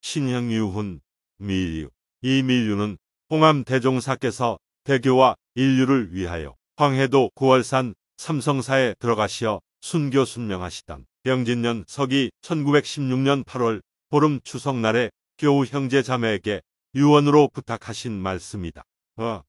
신형유훈, 미류. 이 미류는 홍암 대종사께서 대교와 인류를 위하여 황해도 9월산 삼성사에 들어가시어 순교 순명하시던 병진년 서기 1916년 8월 보름 추석날에 교우 형제 자매에게 유언으로 부탁하신 말씀이다. 어,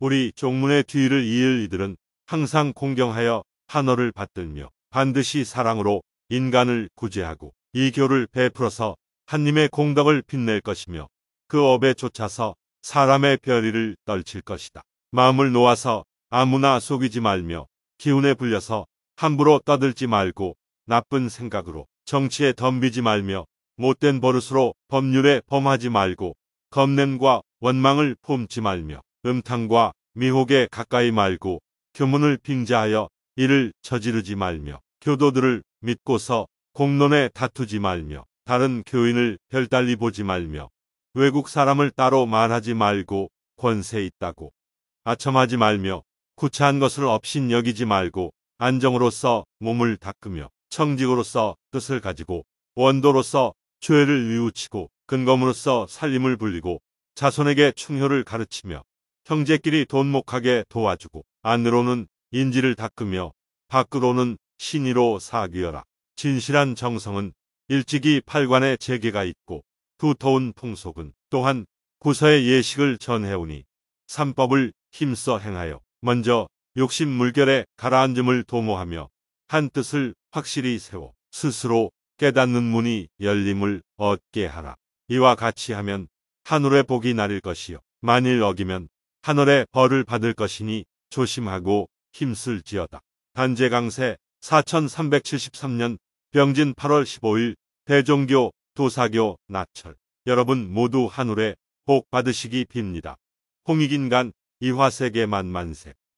우리 종문의 뒤를 이을 이들은 항상 공경하여 한어를 받들며 반드시 사랑으로 인간을 구제하고 이교를 베풀어서 한님의 공덕을 빛낼 것이며 그 업에 쫓아서 사람의 별이를 떨칠 것이다. 마음을 놓아서 아무나 속이지 말며 기운에 불려서 함부로 떠들지 말고 나쁜 생각으로 정치에 덤비지 말며 못된 버릇으로 법률에 범하지 말고 겁냄과 원망을 품지 말며 음탕과 미혹에 가까이 말고 교문을 빙자하여 이를 저지르지 말며 교도들을 믿고서 공론에 다투지 말며 다른 교인을 별달리 보지 말며 외국 사람을 따로 말하지 말고 권세 있다고 아첨하지 말며 구차한 것을 없인 여기지 말고 안정으로서 몸을 닦으며 청직으로서 뜻을 가지고 원도로서 죄를 위우치고 근검으로서 살림을 불리고 자손에게 충효를 가르치며 형제끼리 돈목하게 도와주고 안으로는 인지를 닦으며 밖으로는 신의로 사귀어라. 진실한 정성은 일찍이 팔관에 재개가 있고 두터운 풍속은 또한 구서의 예식을 전해오니 삼법을 힘써 행하여 먼저 욕심 물결에 가라앉음을 도모하며 한 뜻을 확실히 세워 스스로 깨닫는 문이 열림을 얻게 하라. 이와 같이 하면 하늘의 복이 나릴 것이요. 만일 어기면 하늘의 벌을 받을 것이니 조심하고 힘쓸지어다. 단재강세 4373년 병진 8월 15일 대종교 도사교 나철 여러분 모두 하늘에 복 받으시기 빕니다. 홍익인간 이화세계만 만세